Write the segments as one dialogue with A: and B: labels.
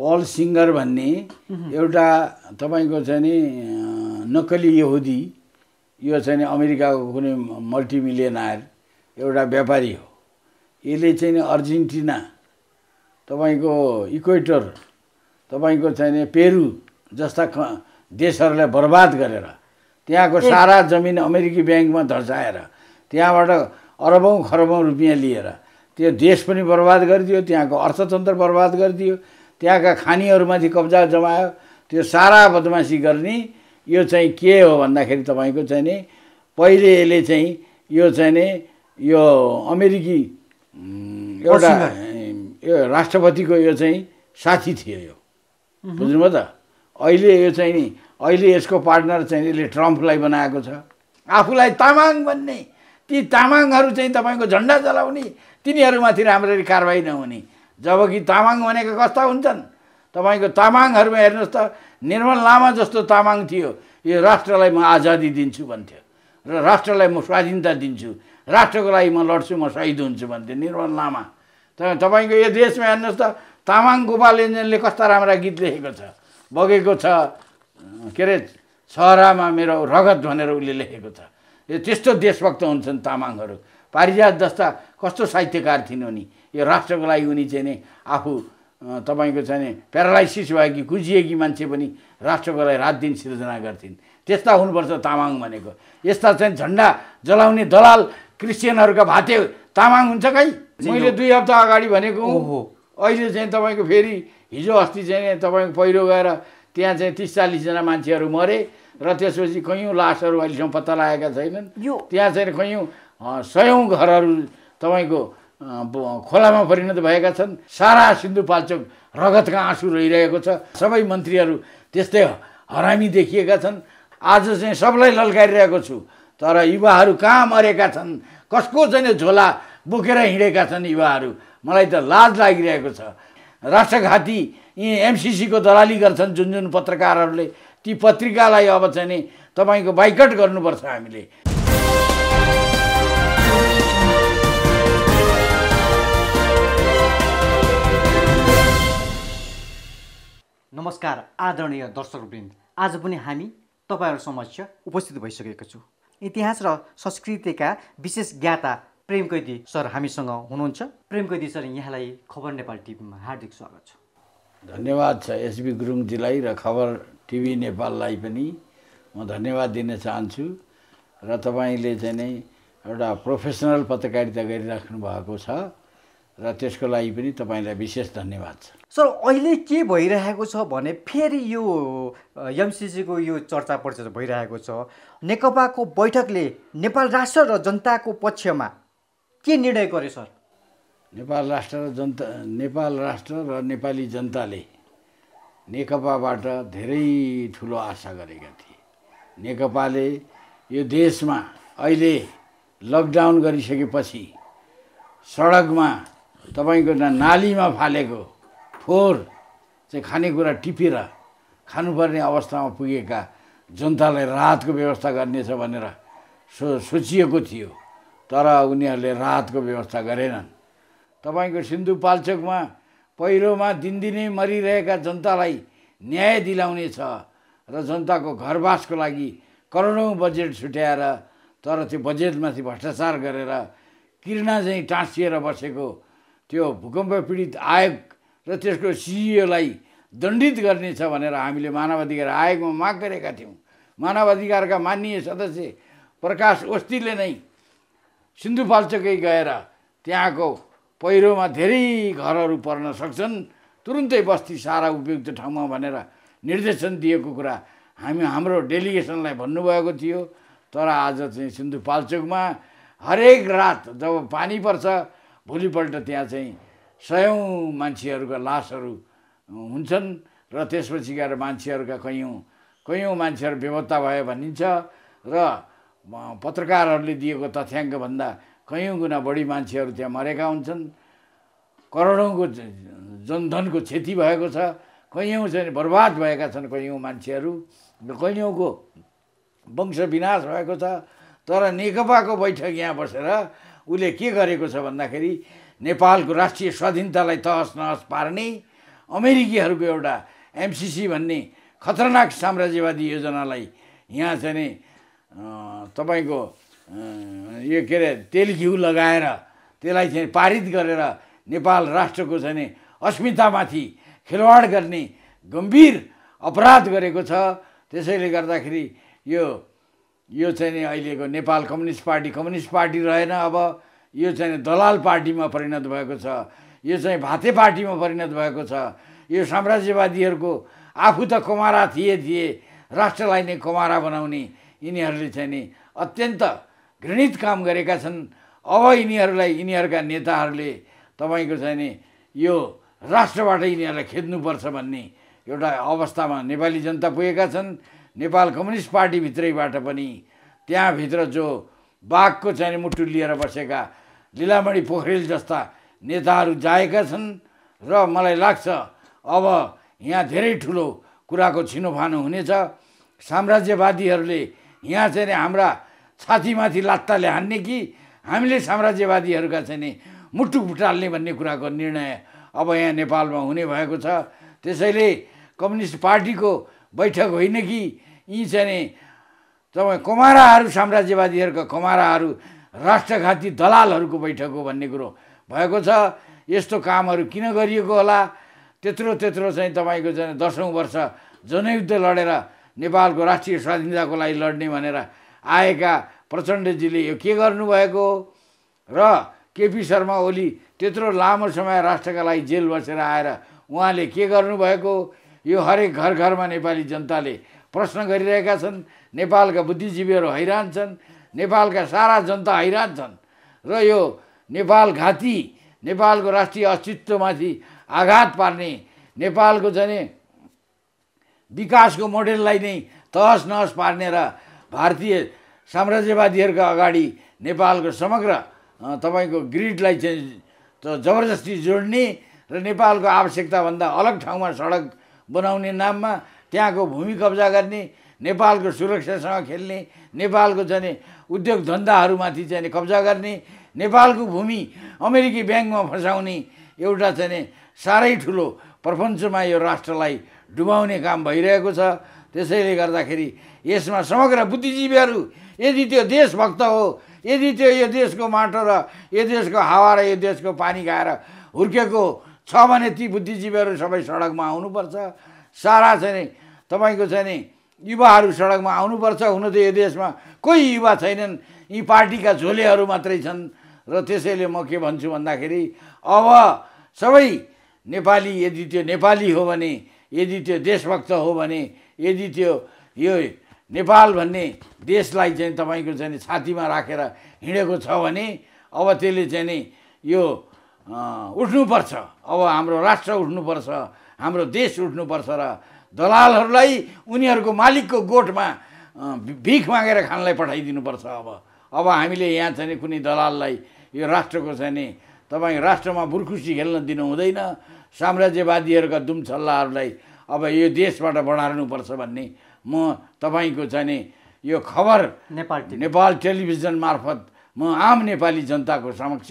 A: पल सिङ्गर भन्ने एउटा तपाईँको चाहिँ नि नक्कली यहुदी यो चाहिँ अमेरिकाको कुनै मल्टिमिलियनायर एउटा व्यापारी हो यसले चाहिँ नि अर्जेन्टिना तपाईँको इक्वेटर तपाईँको चाहिँ नि पेरु जस्ता देशहरूलाई बर्बाद गरेर त्यहाँको सारा जमिन अमेरिकी ब्याङ्कमा धर्साएर त्यहाँबाट अरबौँ खरबौँ रुपियाँ लिएर त्यो देश पनि बर्बाद गरिदियो त्यहाँको अर्थतन्त्र बर्बाद गरिदियो त्यहाँका खानीहरूमाथि कब्जा जमायो त्यो सारा बदमासी गर्ने यो चाहिँ के हो भन्दाखेरि तपाईँको चाहिँ नि पहिले यसले चाहिँ यो चाहिँ नि यो अमेरिकी एउटा यो राष्ट्रपतिको यो चाहिँ साथी थियो यो बुझ्नुभयो त अहिले यो चाहिँ नि अहिले यसको पार्टनर चाहिँ यसले ट्रम्पलाई बनाएको छ आफूलाई तामाङ भन्ने ती तामाङहरू चाहिँ तपाईँको झन्डा जलाउने तिनीहरूमाथि राम्ररी कारवाही नहुने जब कि तामाङ भनेका कस्ता हुन्छन् तपाईँको तामाङहरूमा हेर्नुहोस् त निर्मल लामा जस्तो तामाङ थियो यो राष्ट्रलाई म आजादी दिन्छु भन्थ्यो र राष्ट्रलाई म स्वाधीनता दिन्छु राष्ट्रको लागि म लड्छु म सहिद हुन्छु भन्थ्यो निर्मल लामा त तपाईँको यो देशमा हेर्नुहोस् त तामाङ इन्जनले कस्ता राम्रा गीत लेखेको छ बगेको छ के अरे सहरामा मेरो रगत भनेर उसले लेखेको छ यो त्यस्तो देशभक्त हुन्छन् तामाङहरू पारिजात जस्ता कस्तो साहित्यकार थिइन् उनी यो राष्ट्रको लागि उनी चाहिँ नि आफू तपाईँको चाहिँ नि प्यारालाइसिस भएकी कुजिएकी मान्छे पनि राष्ट्रको लागि रात दिन सिर्जना गर्थिन् त्यस्ता हुनुपर्छ तामाङ भनेको यस्ता चाहिँ झन्डा जलाउने दलाल क्रिस्चियनहरूका भाते तामाङ हुन्छ खै मैले दुई हप्ता अगाडि भनेको हो अहिले चाहिँ तपाईँको फेरि हिजो अस्ति चाहिँ तपाईँको पहिरो गएर त्यहाँ चाहिँ तिस चालिसजना मान्छेहरू मरे र त्यसपछि कयौँ लासहरू अहिलेसम्म पत्ता लागेका छैनन् त्यहाँ चाहिँ कयौँ सयौँ घरहरू तपाईँको खोलामा परिणत भएका छन् सारा सिन्धुपाल्चोक रगतका आँसु रहिरहेको छ सबै मन्त्रीहरू त्यस्तै हरामी देखिएका छन् आज चाहिँ सबलाई लल्काइरहेको छु तर युवाहरू कहाँ मरेका छन् कसको चाहिँ झोला बोकेर हिँडेका छन् युवाहरू मलाई त लाज लागिरहेको छ राष्ट्रघाती यी एमसिसीको दलाली गर्छन् जुन जुन पत्रकारहरूले ती पत्रिकालाई अब चाहिँ तपाईँको बाइकट गर्नुपर्छ हामीले
B: नमस्कार आदरणीय दर्शकवृन्द आज पनि हामी तपाईँहरू समक्ष उपस्थित भइसकेको छु इतिहास र संस्कृतिका विशेष ज्ञाता प्रेम कैदी सर हामीसँग हुनुहुन्छ प्रेम कैदी सर यहाँलाई खबर नेपाल टिभीमा हार्दिक स्वागत छ
A: धन्यवाद छ एसबी गुरुङजीलाई र खबर टिभी नेपाललाई पनि म धन्यवाद दिन चाहन्छु र तपाईँले चाहिँ नै एउटा प्रोफेसनल पत्रकारिता गरिराख्नु भएको छ र त्यसको लागि पनि तपाईँलाई विशेष धन्यवाद छ
B: सर अहिले के भइरहेको छ भने फेरि यो एमसिसीको यो चर्चा पर्चा भइरहेको छ नेकपाको बैठकले नेपाल राष्ट्र र जनताको पक्षमा के
A: निर्णय गर्यो सर नेपाल राष्ट्र र जनता नेपाल राष्ट्र र नेपाली जनताले नेकपाबाट धेरै ठुलो आशा गरेका थिए नेकपाले यो देशमा अहिले लकडाउन गरिसकेपछि सडकमा तपाईँको नालीमा फालेको फोहोर चाहिँ खानेकुरा टिपेर खानुपर्ने अवस्थामा पुगेका जनतालाई राहतको व्यवस्था गर्नेछ भनेर सो सोचिएको थियो तर उनीहरूले राहतको व्यवस्था गरेनन् तपाईँको सिन्धुपाल्चोकमा पहिरोमा दिनदिनै मरिरहेका जनतालाई न्याय दिलाउने छ र जनताको घरवासको लागि करोडौँ बजेट छुट्याएर तर त्यो बजेटमाथि भ्रष्टाचार गरेर किर्ना चाहिँ टाँसिएर बसेको त्यो भूकम्प पीडित आयोग र त्यसको सिइओलाई दण्डित गर्नेछ भनेर हामीले मानवाधिकार आयोगमा माग गरेका थियौँ मानवाधिकारका मान्य सदस्य प्रकाश ओस्तीले नै सिन्धुपाल्चोकै गएर त्यहाँको पहिरोमा धेरै घरहरू पर्न सक्छन् तुरुन्तै बस्ती सारा उपयुक्त ठाउँमा भनेर निर्देशन दिएको कुरा हामी हाम्रो डेलिगेसनलाई भन्नुभएको थियो तर आज चाहिँ सिन्धुपाल्चोकमा हरेक रात जब पानी पर्छ भोलिपल्ट त्यहाँ चाहिँ सयौँ मान्छेहरूका लासहरू हुन्छन् र त्यसपछि गएर मान्छेहरूका कैयौँ कैयौँ मान्छेहरू बेपत्ता भयो भनिन्छ र पत्रकारहरूले दिएको तथ्याङ्कभन्दा कैयौँ गुणा बढी मान्छेहरू त्यहाँ मरेका हुन्छन् करोडौँको जनधनको क्षति भएको छ कैयौँ चाहिँ बर्बाद भएका छन् कैयौँ मान्छेहरू र कैयौँको वंश विनाश भएको छ तर नेकपाको बैठक यहाँ बसेर उसले के गरेको छ भन्दाखेरि नेपालको राष्ट्रिय स्वाधीनतालाई तहस नहस पार्ने अमेरिकीहरूको एउटा एमसिसी भन्ने खतरनाक साम्राज्यवादी योजनालाई यहाँ चाहिँ नि तपाईँको यो के अरे तेल घिउ लगाएर त्यसलाई चाहिँ पारित गरेर नेपाल राष्ट्रको चाहिँ नि अस्मितामाथि खेलवाड गर्ने गम्भीर अपराध गरेको छ त्यसैले गर्दाखेरि यो यो चाहिँ नि अहिलेको नेपाल कम्युनिस्ट पार्टी कम्युनिस्ट पार्टी रहेन अब यो चाहिँ दलाल पार्टीमा परिणत भएको छ यो चाहिँ भाते पार्टीमा परिणत भएको छ यो साम्राज्यवादीहरूको आफू त कमारा थिए थिए राष्ट्रलाई नै कमारा बनाउने यिनीहरूले चाहिँ नि अत्यन्त घृणित काम गरेका छन् अब यिनीहरूलाई यिनीहरूका नेताहरूले तपाईँको चाहिँ नि यो राष्ट्रबाट यिनीहरूलाई खेद्नुपर्छ भन्ने एउटा अवस्थामा नेपाली जनता पुगेका छन् नेपाल कम्युनिस्ट पार्टीभित्रैबाट पनि त्यहाँभित्र जो बाघको चाहिँ मुटु लिएर बसेका लिलामणी पोखरेल जस्ता नेताहरू जाएका छन् र मलाई लाग्छ अब यहाँ धेरै ठुलो कुराको छिनोफानो हुनेछ साम्राज्यवादीहरूले यहाँ चाहिँ हाम्रा छातीमाथि लात्ताले हान्ने कि हामीले साम्राज्यवादीहरूका चाहिँ मुटु फुटाल्ने भन्ने कुराको निर्णय अब यहाँ नेपालमा हुने भएको छ त्यसैले कम्युनिस्ट पार्टीको बैठक होइन कि यी चाहिँ तपाईँ कमाराहरू साम्राज्यवादीहरूका कमाराहरू राष्ट्रघाती दलालहरूको बैठक हो भन्ने कुरो भएको छ यस्तो कामहरू किन गरिएको होला त्यत्रो त्यत्रो चाहिँ तपाईँको चाहिँ दसौँ वर्ष जनयुद्ध लडेर नेपालको राष्ट्रिय स्वाधीनताको लागि लड्ने भनेर आएका प्रचण्डजीले यो के गर्नुभएको हो र केपी शर्मा ओली त्यत्रो लामो समय राष्ट्रका लागि जेल बसेर आएर उहाँले के गर्नुभएको यो हरेक घर घरमा नेपाली जनताले प्रश्न गरिरहेका छन् नेपालका बुद्धिजीवीहरू हैरान छन् नेपालका सारा जनता हैरान छन् र यो नेपाल घाती नेपालको राष्ट्रिय अस्तित्वमाथि आघात पार्ने नेपालको चाहिँ विकासको मोडेललाई नै तहस नहस पार्ने र भारतीय साम्राज्यवादीहरूका अगाडि नेपालको समग्र तपाईँको ग्रिडलाई चाहिँ जबरजस्ती जोड्ने र नेपालको आवश्यकताभन्दा अलग ठाउँमा सडक बनाउने नाममा त्यहाँको भूमि कब्जा गर्ने नेपालको सुरक्षासँग खेल्ने नेपालको जाने उद्योग धन्दाहरूमाथि चाहिँ कब्जा गर्ने नेपालको भूमि अमेरिकी ब्याङ्कमा फसाउने एउटा चाहिँ साह्रै ठुलो प्रपञ्चमा यो राष्ट्रलाई डुबाउने काम भइरहेको छ त्यसैले गर्दाखेरि यसमा समग्र बुद्धिजीवीहरू यदि त्यो देशभक्त हो यदि त्यो यो देशको माटो र यो देशको हावा र यो देशको पानी खाएर हुर्केको छ भने ती बुद्धिजीवीहरू सबै सडकमा आउनुपर्छ सारा चाहिँ तपाईँको चाहिँ नि युवाहरू सडकमा आउनुपर्छ हुन त यो देशमा कोही युवा छैनन् यी पार्टीका झोलेहरू मात्रै छन् र त्यसैले म के भन्छु भन्दाखेरि अब सबै नेपाली यदि त्यो नेपाली हो भने यदि त्यो देशभक्त हो भने यदि त्यो यो नेपाल भन्ने देशलाई चाहिँ तपाईँको चाहिँ छातीमा राखेर हिँडेको छ भने अब त्यसले चाहिँ नि यो उठ्नुपर्छ अब हाम्रो राष्ट्र उठ्नुपर्छ हाम्रो देश उठ्नुपर्छ र दलालहरूलाई उनीहरूको मालिकको गोठमा भिख मागेर खानलाई पठाइदिनुपर्छ अब अब हामीले यहाँ चाहिँ कुनै दलाललाई यो राष्ट्रको चाहिँ नि तपाईँ राष्ट्रमा बुर्खुसी खेल्न दिनु हुँदैन साम्राज्यवादीहरूका दुमछल्लाहरूलाई अब यो देशबाट बढार्नुपर्छ भन्ने म तपाईँको चाहिँ नि यो खबर नेपाल नेपाल टेलिभिजन मार्फत म आम नेपाली जनताको समक्ष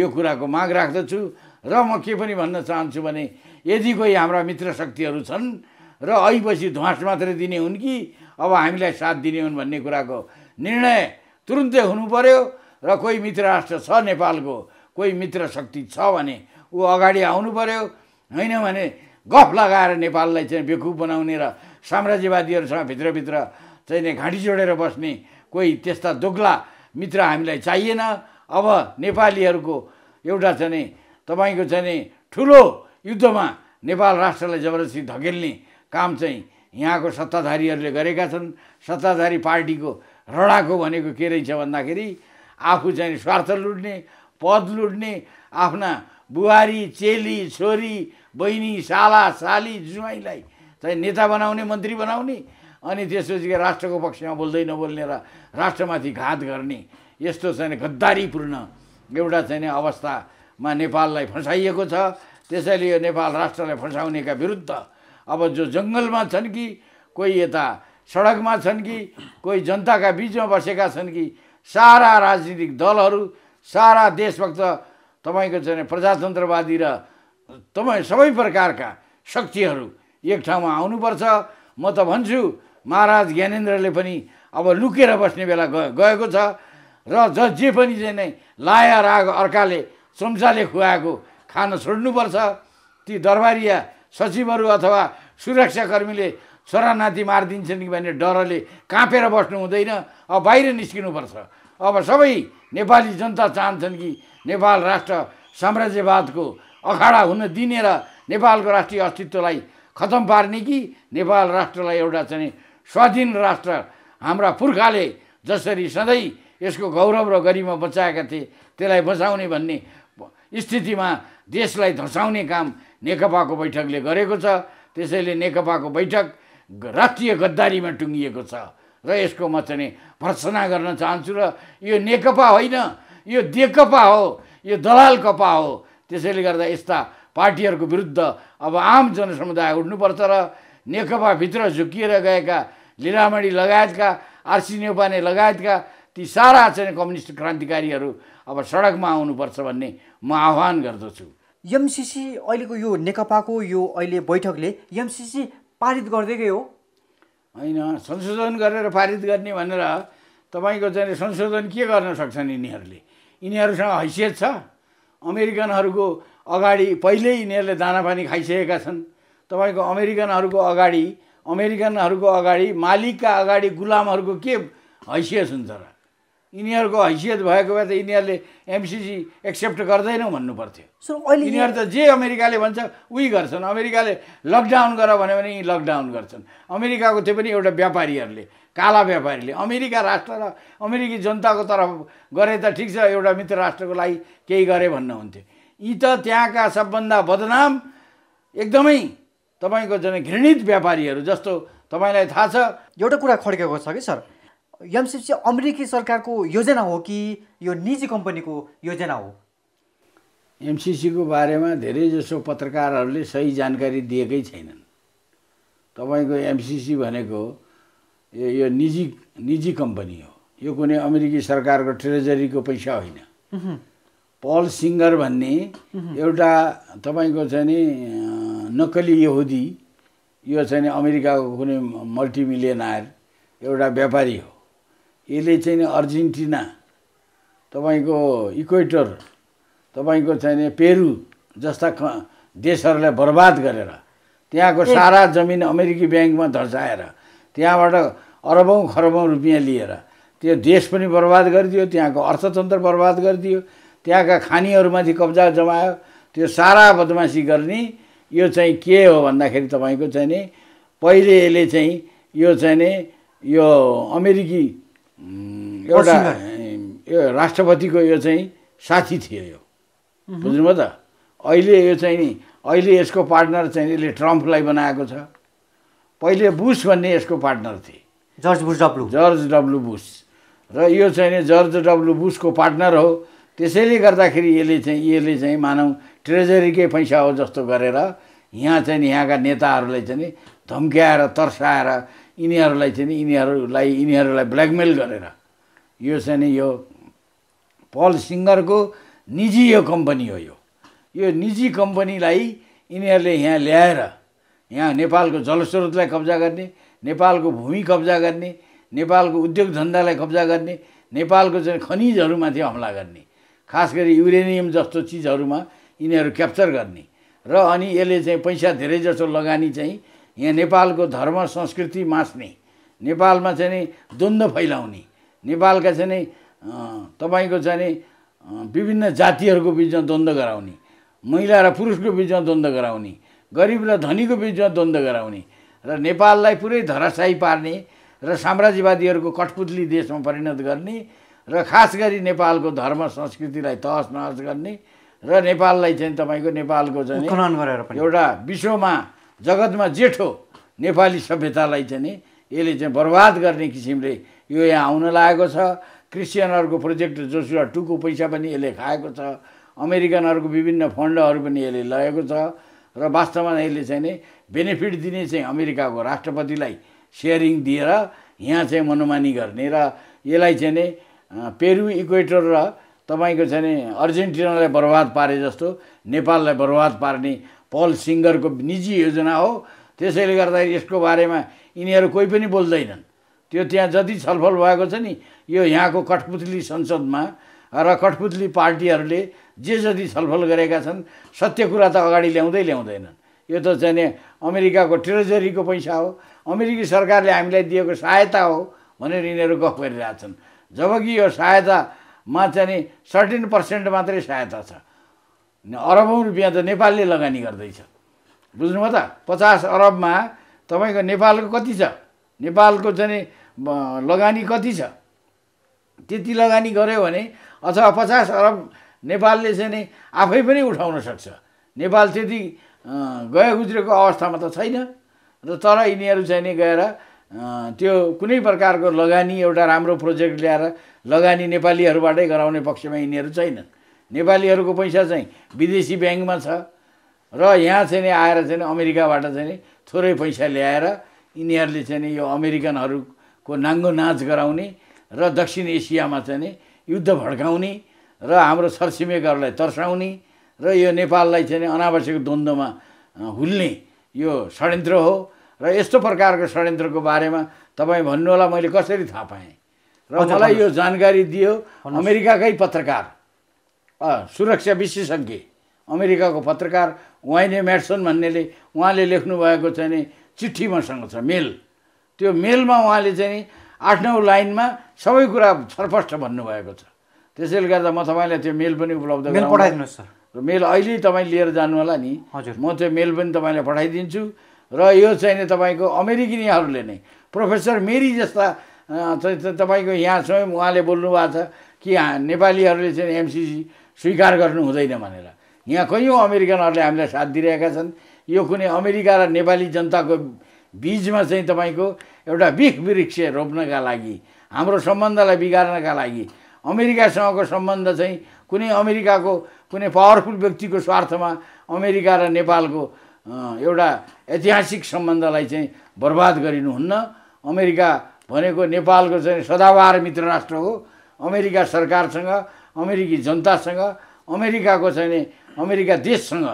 A: यो कुराको माग राख्दछु र म के पनि भन्न चाहन्छु भने यदि कोही हाम्रा मित्र शक्तिहरू छन् र अहिपछि ध्वास मात्रै दिने हुन् कि अब हामीलाई साथ दिने हुन् भन्ने कुराको निर्णय तुरुन्तै हुनु पऱ्यो र कोही मित्र राष्ट्र छ नेपालको कोही मित्र शक्ति छ भने ऊ अगाडि आउनु पऱ्यो होइन भने गफ लगाएर नेपाललाई चाहिँ बेकुब बनाउने र साम्राज्यवादीहरूसँग भित्रभित्र चाहिँ नै घाँटी जोडेर बस्ने कोही त्यस्ता दोग्ला मित्र हामीलाई चाहिएन अब नेपालीहरूको एउटा चाहिँ तपाईँको चाहिँ ठुलो युद्धमा नेपाल राष्ट्रलाई जबरजस्ती धकेल्ने काम चाहिँ यहाँको सत्ताधारीहरूले गरेका छन् सत्ताधारी पार्टीको रडाको भनेको के रहेछ भन्दाखेरि आफू चाहिँ स्वार्थ लुट्ने पद लुट्ने आफ्ना बुहारी चेली छोरी बहिनी साला साली जुवाईलाई चाहिँ नेता बनाउने मन्त्री बनाउने अनि त्यसपछि राष्ट्रको पक्षमा बोल्दै नबोल्ने र राष्ट्रमाथि घात गर्ने यस्तो चाहिँ गद्दारीपूर्ण एउटा चाहिँ अवस्थामा नेपाललाई फँसाइएको छ त्यसैले यो नेपाल राष्ट्रलाई फँसाउनेका विरुद्ध अब जो जङ्गलमा छन् कि कोही यता सडकमा छन् कि कोही जनताका बिचमा बसेका छन् कि सारा राजनीतिक दलहरू सारा देशभक्त तपाईँको चाहिँ प्रजातन्त्रवादी र तपाईँ सबै प्रकारका शक्तिहरू एक ठाउँमा आउनुपर्छ म त भन्छु महाराज ज्ञानेन्द्रले पनि अब लुकेर बस्ने बेला गएको छ र ज जे पनि चाहिँ नै लाया राग अर्काले चम्चाले खुवाएको खान छोड्नुपर्छ ती दरबारिया सचिवहरू अथवा सुरक्षाकर्मीले छोरा नाति मारिदिन्छन् कि भने डरले काँपेर बस्नु हुँदैन अब बाहिर निस्किनुपर्छ अब सबै नेपाली जनता चाहन्छन् कि नेपाल राष्ट्र साम्राज्यवादको अखाडा हुन दिने र नेपालको राष्ट्रिय अस्तित्वलाई खतम पार्ने कि नेपाल राष्ट्रलाई एउटा चाहिँ स्वाधीन राष्ट्र हाम्रा पुर्खाले जसरी सधैँ यसको गौरव र गरिमा बचाएका थिए त्यसलाई बचाउने भन्ने स्थितिमा देशलाई धसाउने काम नेकपाको बैठकले गरेको छ त्यसैले नेकपाको बैठक राष्ट्रिय गद्दारीमा टुङ्गिएको छ र यसको म चाहिँ भर्सना गर्न चाहन्छु र यो नेकपा होइन यो देकपा हो यो दलाल कपा हो त्यसैले गर्दा यस्ता पार्टीहरूको विरुद्ध अब आम जनसमुदाय उठ्नुपर्छ र नेकपाभित्र झुकिएर गएका लिलामणी लगायतका आरसी नेपाने लगायतका ती सारा चाहिँ कम्युनिस्ट क्रान्तिकारीहरू अब सडकमा आउनुपर्छ भन्ने म आह्वान गर्दछु
B: एमसिसी अहिलेको यो नेकपाको यो अहिले बैठकले
A: एमसिसी पारित गर्दै गयो होइन संशोधन गरेर पारित गर्ने भनेर तपाईँको चाहिँ संशोधन के गर्न सक्छन् यिनीहरूले यिनीहरूसँग हैसियत छ अमेरिकनहरूको अगाडि पहिल्यै यिनीहरूले दानापानी खाइसकेका छन् तपाईँको अमेरिकनहरूको अगाडि अमेरिकनहरूको अगाडि मालिकका अगाडि गुलामहरूको के हैसियत हुन्छ र यिनीहरूको हैसियत भएको भए त यिनीहरूले एमसिसी एक्सेप्ट गर्दैनौँ भन्नु पर्थ्यो यिनीहरू त जे अमेरिकाले भन्छ उही गर्छन् अमेरिकाले लकडाउन गर भन्यो भने यी लकडाउन गर्छन् अमेरिकाको त्यो पनि एउटा व्यापारीहरूले काला व्यापारीले अमेरिका राष्ट्र र अमेरिकी जनताको तर्फ गरे त ठिक छ एउटा मित्र राष्ट्रको लागि केही गरे भन्नुहुन्थ्यो यी त त्यहाँका सबभन्दा बदनाम एकदमै तपाईँको जन घृणित व्यापारीहरू जस्तो तपाईँलाई थाहा छ एउटा कुरा खड्केको छ कि सर
B: एमसिसी अमेरिकी सरकारको योजना हो कि यो निजी कम्पनीको योजना हो
A: एमसिसीको बारेमा धेरै जसो पत्रकारहरूले सही जानकारी दिएकै छैनन् तपाईँको एमसिसी भनेको यो निजी निजी कम्पनी हो यो कुनै अमेरिकी सरकारको ट्रेजरीको पैसा होइन पल सिङ्गर भन्ने एउटा तपाईँको चाहिँ नि नक्कली यहुदी यो चाहिँ अमेरिकाको कुनै मल्टिमिलियनायर एउटा व्यापारी हो यसले चाहिँ अर्जेन्टिना तपाईँको इक्वेटर तपाईँको चाहिँ पेरु जस्ता देशहरूलाई बर्बाद गरेर त्यहाँको सारा जमिन अमेरिकी ब्याङ्कमा धर्साएर त्यहाँबाट अरबौँ खरबौँ रुपियाँ लिएर त्यो देश पनि बर्बाद गरिदियो त्यहाँको अर्थतन्त्र बर्बाद गरिदियो त्यहाँका खानीहरूमाथि कब्जा जमायो त्यो सारा बदमासी गर्ने यो चाहिँ के हो भन्दाखेरि तपाईँको चाहिँ नि पहिले यसले चाहिँ यो चाहिँ नि यो अमेरिकी एउटा यो राष्ट्रपतिको यो चाहिँ साथी थियो यो बुझ्नुभयो त अहिले यो चाहिँ नि अहिले यसको पार्टनर चाहिँ यसले ट्रम्पलाई बनाएको छ पहिले बुस भन्ने यसको पार्टनर थिए जर्ज बुस डब्लु जर्ज डब्लु बुस र यो चाहिँ नि जर्ज डब्लु बुसको पार्टनर हो त्यसैले गर्दाखेरि यसले चाहिँ यसले चाहिँ मानौँ ट्रेजरीकै पैसा हो जस्तो गरेर यहाँ चाहिँ यहाँका नेताहरूलाई चाहिँ धम्क्याएर तर्साएर यिनीहरूलाई चाहिँ यिनीहरूलाई यिनीहरूलाई ब्ल्याकमेल गरेर यो चाहिँ नि यो पल सिङ्गरको निजी यो कम्पनी हो यो यो निजी कम्पनीलाई यिनीहरूले यहाँ ल्याएर यहाँ नेपालको जलस्रोतलाई कब्जा गर्ने नेपालको भूमि कब्जा गर्ने नेपालको उद्योग धन्दालाई कब्जा गर्ने नेपालको चाहिँ खनिजहरूमाथि हमला गर्ने खास गरी युरेनियम जस्तो चिजहरूमा यिनीहरू क्याप्चर गर्ने र अनि यसले चाहिँ पैसा धेरै जसो लगानी चाहिँ यहाँ नेपालको धर्म संस्कृति मास्ने नेपालमा चाहिँ नि द्वन्द्व फैलाउने नेपालका चाहिँ नि तपाईँको चाहिँ नि विभिन्न जातिहरूको बिचमा द्वन्द्व गराउने महिला र पुरुषको बिचमा द्वन्द्व गराउने गरिब र धनीको बिचमा द्वन्द्व गराउने र नेपाललाई पुरै धराशायी पार्ने र साम्राज्यवादीहरूको कठपुतली देशमा परिणत गर्ने र खास गरी नेपालको धर्म संस्कृतिलाई तहस नहस गर्ने र नेपाललाई चाहिँ तपाईँको नेपालको चाहिँ एउटा विश्वमा जगतमा जेठो नेपाली सभ्यतालाई चाहिँ नि यसले चाहिँ बर्बाद गर्ने किसिमले यो यहाँ आउन लागेको छ क्रिस्चियनहरूको प्रोजेक्ट जोसुवा टुको पैसा पनि यसले खाएको छ अमेरिकनहरूको विभिन्न फन्डहरू पनि यसले लगेको छ र वास्तवमा यसले चाहिँ नि बेनिफिट दिने चाहिँ अमेरिकाको राष्ट्रपतिलाई सेयरिङ दिएर यहाँ चाहिँ मनोमानी गर्ने र यसलाई चाहिँ नि पेरु इक्वेटर र तपाईँको चाहिँ नि अर्जेन्टिनालाई बर्बाद पारे जस्तो नेपाललाई बर्बाद पार्ने पल सिङ्गरको निजी योजना हो त्यसैले गर्दाखेरि यसको बारेमा यिनीहरू कोही पनि बोल्दैनन् त्यो त्यहाँ जति छलफल भएको छ नि यो यहाँको कठपुतली संसदमा र कठपुतली पार्टीहरूले जे जति छलफल गरेका छन् सत्य कुरा त अगाडि ल्याउँदै ल्याउँदैनन् यो त चाहिँ अमेरिकाको ट्रेजरीको पैसा हो अमेरिकी सरकारले हामीलाई दिएको सहायता हो भनेर यिनीहरू गफ गरिरहेछन् जबकि यो सहायतामा चाहिँ सर्टिन पर्सेन्ट मात्रै सहायता छ अरबौँ रुपियाँ त नेपालले लगानी गर्दैछ बुझ्नुभयो त पचास अरबमा तपाईँको नेपालको कति छ नेपालको चाहिँ लगानी कति छ त्यति लगानी गऱ्यो भने अथवा पचास अरब नेपालले चाहिँ नि आफै पनि उठाउन सक्छ नेपाल त्यति गए गुज्रेको अवस्थामा त छैन र तर यिनीहरू चाहिँ नि गएर त्यो कुनै प्रकारको लगानी एउटा राम्रो प्रोजेक्ट ल्याएर लगानी नेपालीहरूबाटै गराउने पक्षमा यिनीहरू छैनन् नेपालीहरूको पैसा चाहिँ विदेशी ब्याङ्कमा छ र यहाँ चाहिँ नि आएर चाहिँ अमेरिकाबाट चाहिँ नि थोरै पैसा ल्याएर यिनीहरूले चाहिँ नि यो अमेरिकनहरूको नाङ्गो नाच गराउने र दक्षिण एसियामा चाहिँ नि युद्ध भड्काउने र हाम्रो सरसिमेकहरूलाई तर्साउने र यो नेपाललाई चाहिँ अनावश्यक द्वन्द्वमा हुल्ने यो षड्यन्त्र हो र यस्तो प्रकारको षड्यन्त्रको बारेमा तपाईँ भन्नुहोला मैले कसरी थाहा पाएँ र मलाई यो जानकारी दियो अमेरिकाकै पत्रकार सुरक्षा विशेषज्ञ अमेरिकाको पत्रकार वाइने म्याटसन भन्नेले उहाँले लेख्नुभएको चाहिँ नि चिठी मसँग छ मेल त्यो मेलमा उहाँले चाहिँ आठ नौ लाइनमा सबै कुरा छरफष्ट भन्नुभएको छ त्यसैले गर्दा म तपाईँलाई त्यो मेल पनि उपलब्ध पठाइदिनुहोस् सर मेल अहिले तपाईँ लिएर जानु होला नि हजुर म त्यो मेल पनि तपाईँलाई पठाइदिन्छु र यो चाहिँ नि तपाईँको अमेरिकनीहरूले नै प्रोफेसर मेरी जस्ता तपाईँको यहाँ स्वयं उहाँले बोल्नु भएको छ कि नेपालीहरूले चाहिँ एमसिसी स्वीकार गर्नु हुँदैन भनेर यहाँ कैयौँ अमेरिकनहरूले हामीलाई साथ दिइरहेका छन् यो कुनै अमेरिका र नेपाली जनताको बिचमा चाहिँ तपाईँको एउटा बिख वृक्ष रोप्नका लागि हाम्रो सम्बन्धलाई बिगार्नका लागि अमेरिकासँगको सम्बन्ध चाहिँ कुनै अमेरिकाको कुनै पावरफुल व्यक्तिको स्वार्थमा अमेरिका र नेपालको एउटा ऐतिहासिक सम्बन्धलाई चाहिँ बर्बाद गरिनुहुन्न अमेरिका भनेको नेपालको चाहिँ सदाबार मित्र राष्ट्र हो अमेरिका सरकारसँग अमेरिकी जनतासँग अमेरिकाको चाहिँ अमेरिका देशसँग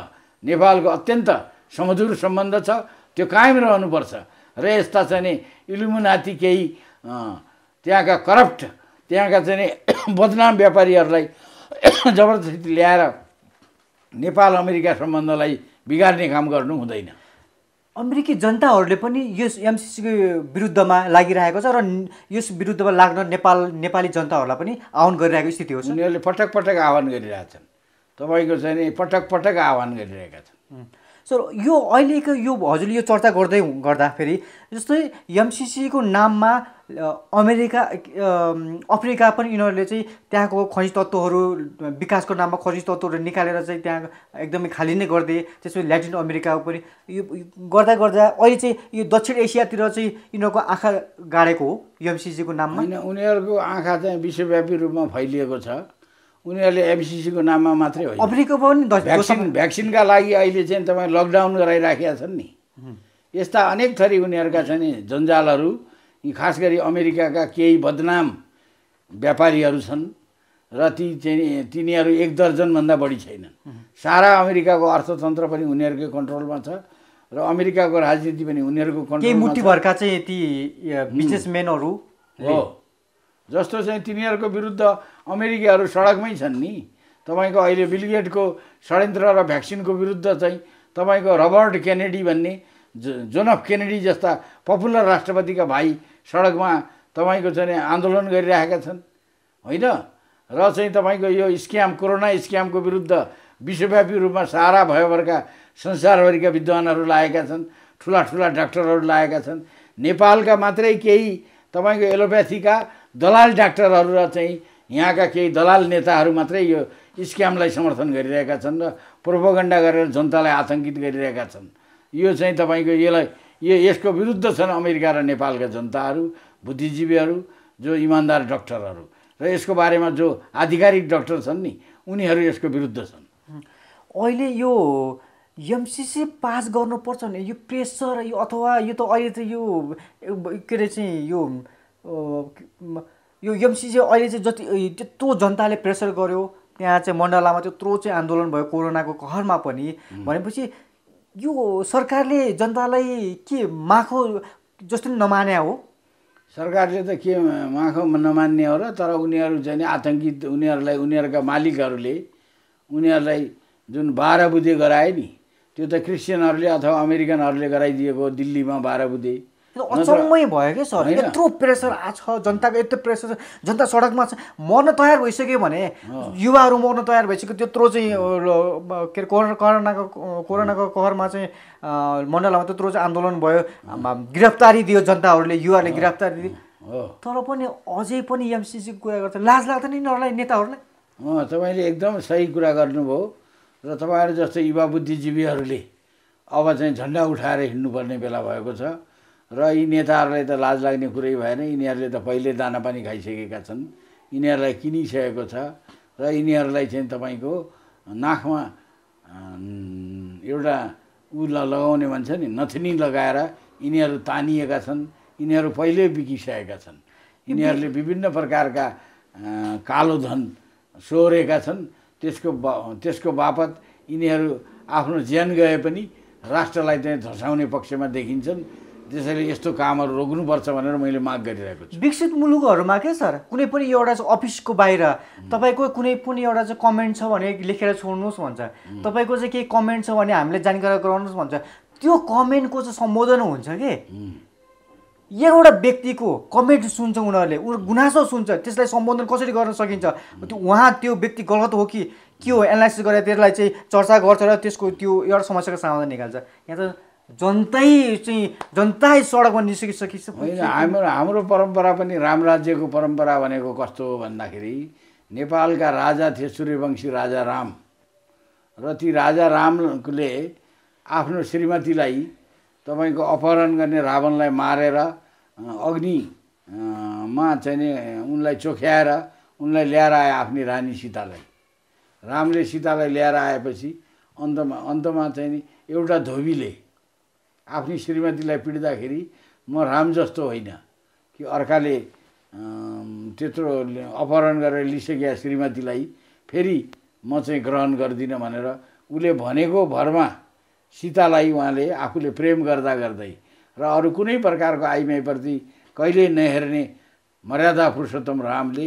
A: नेपालको अत्यन्त समधुर सम्बन्ध छ त्यो कायम रहनुपर्छ र यस्ता चाहिँ इलुमुनाथी केही त्यहाँका करप्ट त्यहाँका चाहिँ बदनाम व्यापारीहरूलाई जबरजस्ती ल्याएर नेपाल अमेरिका सम्बन्धलाई बिगार्ने काम गर्नु हुँदैन
B: अमेरिकी जनताहरूले पनि यस एमसिसीको विरुद्धमा लागिरहेको छ र यस विरुद्धमा लाग्न नेपाल नेपाली जनताहरूलाई पनि आह्वान गरिरहेको स्थिति हो उनीहरूले पटक पटक आह्वान गरिरहेछन् तपाईँको चाहिँ नि पटक पटक आह्वान गरिरहेका छन् सो यो अहिलेको यो हजुरले यो चर्चा गर्दै गर्दा फेरि जस्तै एमसिसीको नाममा अमेरिका अफ्रिका पनि यिनीहरूले चाहिँ त्यहाँको खनिज तत्त्वहरू विकासको नाममा खनिज तत्त्वहरू निकालेर चाहिँ त्यहाँ एकदमै खाली नै गरिदिए त्यसपछि ल्याटिन अमेरिका पनि यो गर्दा गर्दा अहिले चाहिँ यो दक्षिण एसियातिर चाहिँ यिनीहरूको आँखा गाडेको हो एमसिसीको नाममा होइन
A: उनीहरूको आँखा चाहिँ विश्वव्यापी रूपमा फैलिएको छ उनीहरूले एमसिसीको नाममा मात्रै होइन अफ्रिको पनि भ्याक्सिन भ्याक्सिनका लागि अहिले चाहिँ तपाईँ लकडाउन गराइराखेका छन् नि यस्ता अनेक थरी उनीहरूका छन् नि जन्जालहरू खास गरी अमेरिकाका केही बदनाम व्यापारीहरू छन् र ती चाहिँ तिनीहरू एक दर्जनभन्दा बढी छैनन् सारा अमेरिकाको अर्थतन्त्र पनि उनीहरूकै कन्ट्रोलमा छ र अमेरिकाको राजनीति पनि उनीहरूको कन्ट्रोल मुठीभरका चाहिँ ती बिजनेसम्यानहरू हो जस्तो चाहिँ तिनीहरूको विरुद्ध अमेरिकीहरू सडकमै छन् नि तपाईँको अहिले बिलगेटको षड्यन्त्र र भ्याक्सिनको विरुद्ध चाहिँ तपाईँको रबर्ट केनेडी भन्ने जोनफ केनेडी जस्ता पपुलर राष्ट्रपतिका भाइ सडकमा तपाईँको चाहिँ आन्दोलन गरिरहेका छन् होइन र चाहिँ तपाईँको यो स्क्याम कोरोना स्क्यामको विरुद्ध विश्वव्यापी रूपमा सारा भयोभरका संसारभरिका विद्वानहरू लागेका छन् ठुला ठुला डाक्टरहरू लागेका छन् नेपालका मात्रै केही तपाईँको एलोप्याथीका दलाल डाक्टरहरू र चाहिँ यहाँका केही दलाल नेताहरू मात्रै यो स्क्यामलाई समर्थन गरिरहेका छन् र प्रोपोगन्डा गरेर जनतालाई आतङ्कित गरिरहेका छन् यो चाहिँ तपाईँको यसलाई यो यसको विरुद्ध छन् अमेरिका र नेपालका जनताहरू बुद्धिजीवीहरू जो इमान्दार डक्टरहरू र यसको बारेमा जो आधिकारिक डक्टर छन् नि उनीहरू यसको विरुद्ध छन् अहिले यो एमसिसी पास गर्नुपर्छ नि यो प्रेसर
B: यो अथवा यो त अहिले त यो के अरे चाहिँ यो यो एमसी चाहिँ अहिले चाहिँ जति त्यत्रो जनताले प्रेसर गर्यो त्यहाँ चाहिँ मण्डलामा त्यत्रो चाहिँ आन्दोलन भयो कोरोनाको कहरमा पनि भनेपछि यो सरकारले जनतालाई के माखो जस्तो नि नमान्या हो
A: सरकारले त के माखो नमान्ने हो र तर उनीहरू चाहिँ आतङ्कित उनीहरूलाई उनीहरूका मालिकहरूले उनीहरूलाई जुन बाह्र बुधे गराए नि त्यो त क्रिस्चियनहरूले अथवा अमेरिकनहरूले गराइदिएको दिल्लीमा बाह्र बुधे अचम्मै भयो कि सर यत्रो
B: प्रेसर आएको छ जनताको यत्रो प्रेसर छ जनता सडकमा छ मर्न तयार भइसक्यो भने युवाहरू मर्न तयार भइसक्यो त्यत्रो चाहिँ के अरे कोरोना कोरोनाको कोरोनाको कहरमा चाहिँ मण्डलामा त्यत्रो चाहिँ आन्दोलन भयो गिरफ्तारी दियो जनताहरूले युवाहरूले गिरफ्तारी दियो तर पनि अझै पनि एमसिसीको कुरा गर्छ लाज लाग्दैन यिनीहरूलाई नेताहरूलाई
A: तपाईँले एकदम सही कुरा गर्नुभयो र तपाईँहरू जस्तो युवा बुद्धिजीवीहरूले अब चाहिँ झन्डा उठाएर हिँड्नुपर्ने बेला भएको छ र यी नेताहरूलाई त लाज लाग्ने कुरै भएन यिनीहरूले त पहिले पनि खाइसकेका छन् यिनीहरूलाई किनिसकेको छ र यिनीहरूलाई चाहिँ तपाईँको नाकमा एउटा उ लगाउने भन्छ नि नथनी लगाएर यिनीहरू तानिएका छन् यिनीहरू पहिले बिकिसकेका छन् यिनीहरूले विभिन्न प्रकारका कालो धन सोहोरेका छन् त्यसको बा त्यसको बापत यिनीहरू आफ्नो ज्यान गए पनि राष्ट्रलाई चाहिँ धसाउने पक्षमा देखिन्छन् त्यसैले यस्तो कामहरू रोक्नुपर्छ भनेर मैले माग गरिरहेको छु विकसित मुलुकहरूमा के
B: सर कुनै पनि एउटा चाहिँ अफिसको बाहिर तपाईँको कुनै पनि एउटा चाहिँ कमेन्ट छ भने लेखेर छोड्नुहोस् भन्छ तपाईँको चाहिँ केही कमेन्ट छ भने हामीले जानकारी गराउनुहोस् भन्छ त्यो कमेन्टको चाहिँ सम्बोधन हुन्छ कि एउटा व्यक्तिको कमेन्ट सुन्छ उनीहरूले उ गुनासो सुन्छ त्यसलाई सम्बोधन कसरी गर्न सकिन्छ त्यो उहाँ त्यो व्यक्ति गलत हो कि के हो एनालाइसिस गरेर त्यसलाई चाहिँ चर्चा गर्छ र त्यसको त्यो एउटा समस्याको समाधान निकाल्छ यहाँ त जनतै
A: चाहिँ जनता सडकमा निस्किसकिसक्यो होइन हाम्रो हाम्रो परम्परा पनि राम राज्यको परम्परा भनेको कस्तो हो भन्दाखेरि नेपालका राजा थिए सूर्यवंशी राजा राम र ती राजा रामले आफ्नो श्रीमतीलाई तपाईँको अपहरण गर्ने रावणलाई मारेर अग्नि मा चाहिँ उनलाई चोख्याएर उनलाई ल्याएर आयो आफ्नो रानी सीतालाई रामले सीतालाई ल्याएर आएपछि अन्तमा अन्तमा चाहिँ नि एउटा धोबीले आफ्नो श्रीमतीलाई पिट्दाखेरि म राम जस्तो होइन कि अर्काले त्यत्रो अपहरण गरेर लिइसकेका श्रीमतीलाई फेरि म चाहिँ ग्रहण गर्दिनँ भनेर उसले भनेको भरमा सीतालाई उहाँले आफूले प्रेम गर्दा गर्दै र अरू कुनै प्रकारको आइमाईप्रति कहिले नहेर्ने मर्यादा पुरुषोत्तम रामले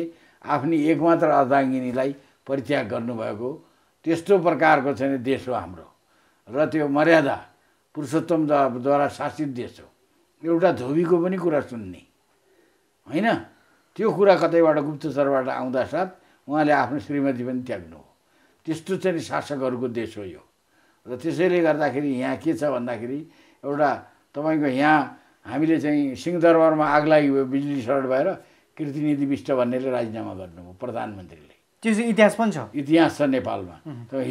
A: आफ्नो एकमात्र अर्धाङ्गिनीलाई परित्याग गर्नुभएको त्यस्तो प्रकारको चाहिँ देश हो हाम्रो र त्यो मर्यादा पुरुषोत्तमद्वारा शासित देश हो एउटा धोबीको पनि कुरा सुन्ने होइन त्यो कुरा कतैबाट गुप्तचरबाट आउँदा साथ उहाँले आफ्नो श्रीमती पनि त्याग्नु हो त्यस्तो चाहिँ शासकहरूको देश हो यो र त्यसैले गर्दाखेरि यहाँ के छ भन्दाखेरि एउटा तपाईँको यहाँ हामीले चाहिँ सिंहदरबारमा आग लागि भयो बिजुली सर्ट भएर कृतिनिधि विष्ट भन्नेले राजीनामा गर्नुभयो प्रधानमन्त्रीले त्यो चाहिँ इतिहास पनि छ इतिहास छ नेपालमा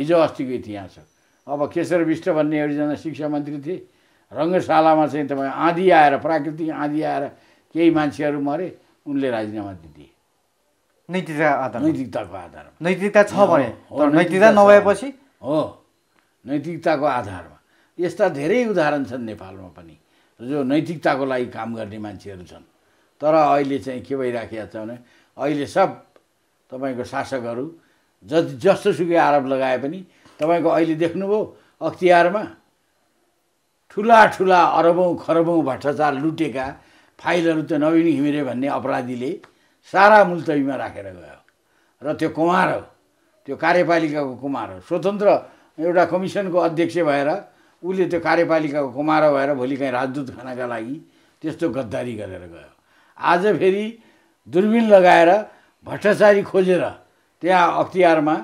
A: हिजो अस्तिको इतिहास हो अब केशर विष्ट भन्ने एउटाजना शिक्षा मन्त्री थिए रङ्गशालामा चाहिँ तपाईँ आँधी आएर प्राकृतिक आँधी आएर केही मान्छेहरू मरे उनले राजीनामा दिदिए नैतिकता आधार नैतिकताको आधारमा नैतिकता छ भने नैतिकता नभएपछि हो नैतिकताको आधारमा यस्ता धेरै उदाहरण छन् नेपालमा पनि जो नैतिकताको लागि काम गर्ने मान्छेहरू छन् तर अहिले चाहिँ के भइराखेको छ भने अहिले सब तपाईँको शासकहरू ज जस्तोसुकै आरोप लगाए पनि तपाईँको अहिले देख्नुभयो अख्तियारमा ठुला ठुला अरबौँ खरबौँ भ्रष्टाचार लुटेका फाइलहरू त्यो नवीन घिमिरे भन्ने अपराधीले सारा मुल्तवीमा राखेर गयो र त्यो कुमार हो त्यो कार्यपालिकाको कुमार हो स्वतन्त्र एउटा कमिसनको अध्यक्ष भएर उसले त्यो कार्यपालिकाको कुमार भएर भोलि कहीँ राजदूत खानका लागि त्यस्तो गद्दारी गरेर गयो आज फेरि दुर्बिन लगाएर भ्रष्टाचारी खोजेर त्यहाँ अख्तियारमा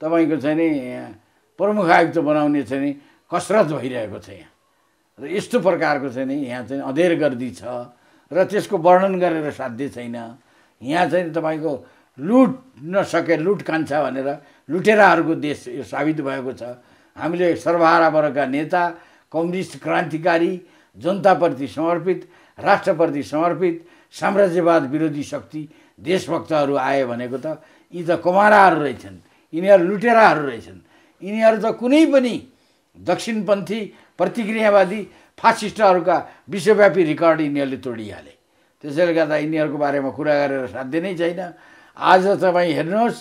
A: तपाईँको चाहिँ नि प्रमुख आयुक्त बनाउने चाहिँ कसरत भइरहेको छ यहाँ र यस्तो प्रकारको चाहिँ नि यहाँ चाहिँ अधेर गर्दी छ र त्यसको वर्णन गरेर साध्य छैन यहाँ चाहिँ तपाईँको लुट नसके लुट कान्छ भनेर लुटेराहरूको देश यो साबित भएको छ हामीले सर्वहारा वर्गका नेता कम्युनिस्ट क्रान्तिकारी जनताप्रति समर्पित राष्ट्रप्रति समर्पित साम्राज्यवाद विरोधी शक्ति देशभक्तहरू आए भनेको त यी त कमाराहरू रहेछन् यिनीहरू लुटेराहरू रहेछन् यिनीहरू त कुनै पनि दक्षिणपन्थी प्रतिक्रियावादी फासिस्टहरूका विश्वव्यापी रेकर्ड यिनीहरूले तोडिहाले त्यसैले गर्दा यिनीहरूको बारेमा कुरा गरेर साध्य नै छैन आज तपाईँ हेर्नुहोस्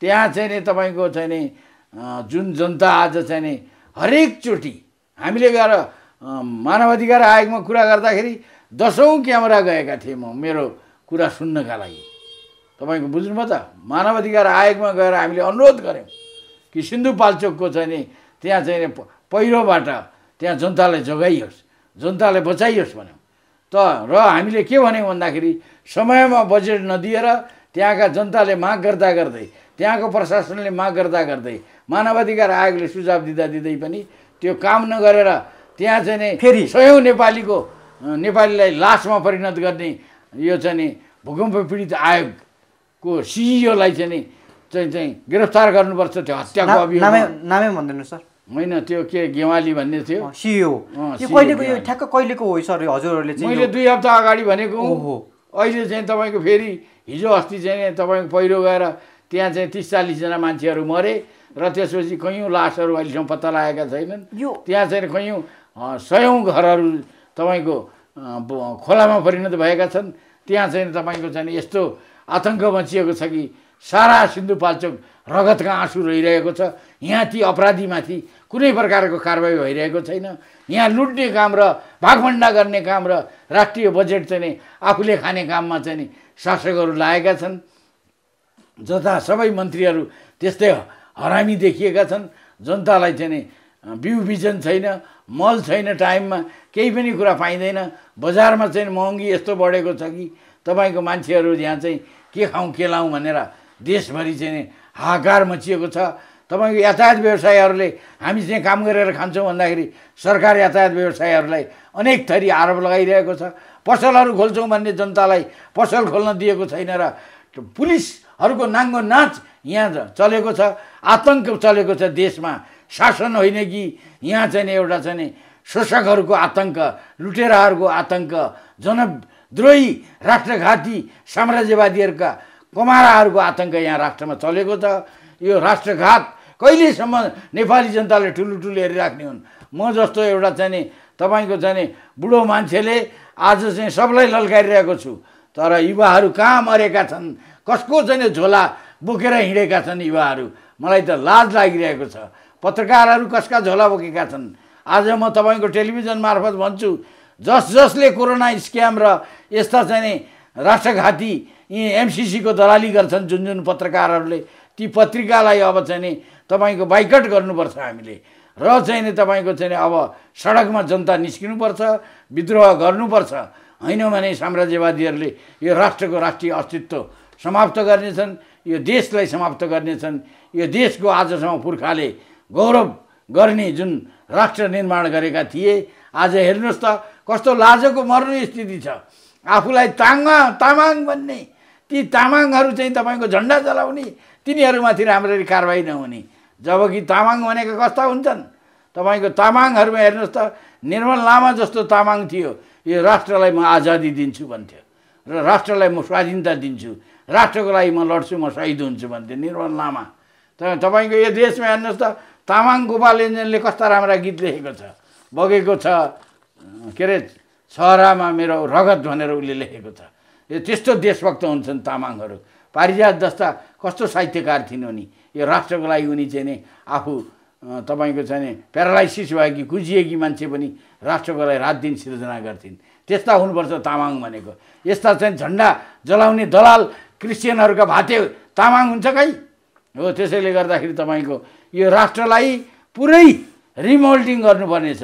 A: त्यहाँ चाहिँ नि तपाईँको चाहिँ नि जुन जनता आज चाहिँ नि हरेकचोटि हामीले गएर मानवाधिकार आयोगमा कुरा गर्दाखेरि दसौँ क्यामेरा गएका थिएँ म मेरो कुरा सुन्नका लागि तपाईँको बुझ्नुभयो त मानवाधिकार आयोगमा गएर हामीले अनुरोध गऱ्यौँ कि सिन्धुपाल्चोकको चाहिँ नि त्यहाँ चाहिँ पहिरोबाट त्यहाँ जनतालाई जोगाइयोस् जनतालाई बचाइयोस् भन्यो त र हामीले के भन्यौँ भन्दाखेरि समयमा बजेट नदिएर त्यहाँका जनताले माग गर्दा गर्दै त्यहाँको प्रशासनले माग गर्दा गर्दै मानवाधिकार आयोगले सुझाव दिँदा दिँदै पनि त्यो काम नगरेर त्यहाँ चाहिँ नि फेरि सयौँ नेपालीको नेपालीलाई लासमा परिणत गर्ने यो चाहिँ नि भूकम्प पीडित आयोगको सिइओलाई चाहिँ नि चाहिँ चाहिँ गिरफ्तार गर्नुपर्छ त्यो हत्याको नामै भनिदिनु सर होइन त्यो के गेवाली भन्ने थियो सिओ कहिलेको यो ठ्याक्क कहिलेको हो सर हजुरहरूले मैले दुई हप्ता अगाडि भनेको हो अहिले चाहिँ तपाईँको फेरि हिजो अस्ति चाहिँ तपाईँको पहिरो गएर त्यहाँ चाहिँ तिस चालिसजना मान्छेहरू मरे र त्यसपछि कयौँ लासहरू अहिलेसम्म पत्ता लागेका छैनन् त्यहाँ चाहिँ कयौँ सयौँ घरहरू तपाईँको खोलामा परिणत भएका छन् त्यहाँ चाहिँ तपाईँको चाहिँ यस्तो आतङ्क बचिएको छ कि सारा सिन्धुपाल्चोक रगतका आँसु रहिरहेको छ यहाँ ती अपराधीमाथि कुनै प्रकारको कारवाही भइरहेको छैन यहाँ लुट्ने काम र भागभन्डा गर्ने काम र राष्ट्रिय बजेट चाहिँ नि आफूले खाने काममा चाहिँ नि शासकहरू लागेका छन् जता सबै मन्त्रीहरू त्यस्तै हरामी देखिएका छन् जनतालाई चाहिँ नि बिउ बिजन छैन मल छैन टाइममा केही पनि कुरा पाइँदैन बजारमा चाहिँ महँगी यस्तो बढेको छ कि तपाईँको मान्छेहरू यहाँ चाहिँ के खाउँ के लाउँ भनेर देशभरि चाहिँ हाहाकार मचिएको छ तपाईँको यातायात व्यवसायहरूले हामी चाहिँ काम गरेर खान्छौँ भन्दाखेरि सरकार यातायात व्यवसायहरूलाई अनेक थरी आरोप लगाइरहेको छ पसलहरू खोल्छौँ भन्ने जनतालाई पसल खोल्न दिएको छैन र पुलिसहरूको नाङ्गो नाच यहाँ चलेको छ आतङ्क चलेको छ देशमा शासन होइन कि यहाँ चाहिँ एउटा चाहिँ शोषकहरूको आतङ्क लुटेराहरूको आतङ्क जनद्रोही राष्ट्रघाती साम्राज्यवादीहरूका कमाराहरूको आतङ्क यहाँ राष्ट्रमा चलेको छ यो राष्ट्रघात कहिलेसम्म नेपाली जनताले ठुलो हेरिराख्ने हुन् म जस्तो एउटा चाहिँ नि तपाईँको चाहिँ नि बुढो मान्छेले आज चाहिँ सबलाई लल्काइरहेको छु तर युवाहरू कहाँ मरेका छन् कसको चाहिँ झोला बोकेर हिँडेका छन् युवाहरू मलाई त लाज लागिरहेको छ पत्रकारहरू कसका झोला बोकेका छन् आज म तपाईँको टेलिभिजन मार्फत भन्छु जस जसले कोरोना स्क्याम र यस्ता चाहिँ राष्ट्रघाती यी एमसिसीको दलाली गर्छन् जुन जुन पत्रकारहरूले ती पत्रिकालाई अब चाहिँ नि तपाईँको बाइकट गर्नुपर्छ हामीले र चाहिँ नि तपाईँको चाहिँ अब सडकमा जनता निस्किनुपर्छ विद्रोह गर्नुपर्छ होइन भने साम्राज्यवादीहरूले यो राष्ट्रको राष्ट्रिय अस्तित्व समाप्त गर्नेछन् यो देशलाई समाप्त गर्नेछन् यो देशको आजसम्म पुर्खाले गौरव गर्ने जुन राष्ट्र निर्माण गरेका थिए आज हेर्नुहोस् त कस्तो लाजको मर्नु स्थिति छ आफूलाई ताङ तामाङ भन्ने ती तामाङहरू चाहिँ तपाईँको झन्डा चलाउने तिनीहरूमाथि राम्ररी कारवाही नहुने जब कि तामाङ भनेका कस्ता हुन्छन् तपाईँको तामाङहरूमा हेर्नुहोस् त निर्मल लामा जस्तो तामाङ थियो यो राष्ट्रलाई म आजादी दिन्छु भन्थ्यो र राष्ट्रलाई म स्वाधीनता दिन्छु राष्ट्रको लागि म लड्छु म शहीद हुन्छु भन्थ्यो निर्मल लामा तर तपाईँको यो देशमा हेर्नुहोस् त तामाङ गोपाल गोपालञ्जनले कस्ता राम्रा गीत लेखेको छ बगेको छ के अरे सहरामा मेरो रगत भनेर उसले लेखेको छ यो त्यस्तो देशभक्त हुन्छन् तामाङहरू पारिजात जस्ता कस्तो साहित्यकार थिइन् उनी यो राष्ट्रको लागि उनी चाहिँ नि आफू तपाईँको चाहिँ प्यारालाइसिस भएकी कुजिएकी मान्छे पनि राष्ट्रको लागि रात दिन सिर्जना गर्थिन् त्यस्ता हुनुपर्छ तामाङ भनेको यस्ता चाहिँ झन्डा जलाउने दलाल क्रिस्चियनहरूका भाते तामाङ हुन्छ कहीँ हो त्यसैले गर्दाखेरि तपाईँको यो राष्ट्रलाई पुरै रिमोल्डिङ गर्नुपर्नेछ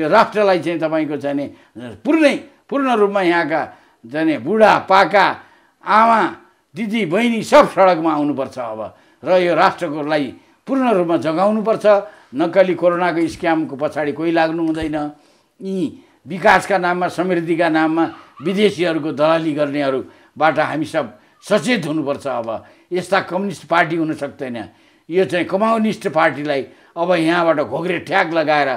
A: यो राष्ट्रलाई चाहिँ तपाईँको चाहिँ पूर्णै पूर्ण रूपमा यहाँका जाने बुढा पाका आमा दिदी बहिनी सब सडकमा आउनुपर्छ अब र यो राष्ट्रको लागि पूर्ण रूपमा जगाउनुपर्छ नक्कली कोरोनाको स्क्यामको पछाडि कोही लाग्नु हुँदैन यी विकासका नाममा समृद्धिका नाममा विदेशीहरूको दलाली गर्नेहरूबाट हामी सब सचेत हुनुपर्छ अब यस्ता कम्युनिस्ट पार्टी हुन सक्दैन यो चाहिँ कम्युनिस्ट पार्टीलाई अब यहाँबाट घोग्रे ठ्याक लगाएर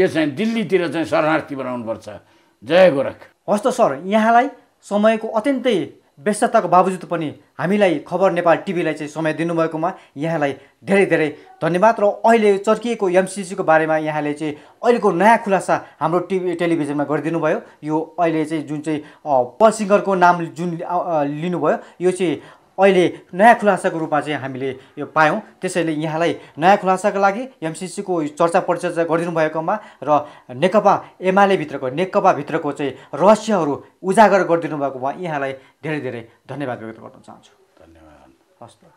A: यो चाहिँ दिल्लीतिर चाहिँ शरणार्थी बनाउनुपर्छ जय गोरख हस् त सर यहाँलाई समयको अत्यन्तै व्यस्तताको बावजुद पनि
B: हामीलाई खबर नेपाल टिभीलाई चाहिँ समय दिनुभएकोमा यहाँलाई धेरै धेरै धन्यवाद र अहिले चर्किएको एमसिसीको बारेमा यहाँले चाहिँ अहिलेको नयाँ खुलासा हाम्रो टिभी टेलिभिजनमा गरिदिनु भयो यो अहिले चाहिँ जुन चाहिँ पल सिङ्गरको नाम जुन लिनुभयो यो चाहिँ अहिले नयाँ खुलासाको रूपमा चाहिँ हामीले यो पायौँ त्यसैले यहाँलाई नयाँ खुलासाको लागि एमसिसीको चर्चा परिचर्चा गरिदिनु भएकोमा र नेकपा एमालेभित्रको नेकपाभित्रको चाहिँ रहस्यहरू उजागर गरिदिनु भएकोमा यहाँलाई धेरै धेरै धन्यवाद व्यक्त गर्न चाहन्छु धन्यवाद हस्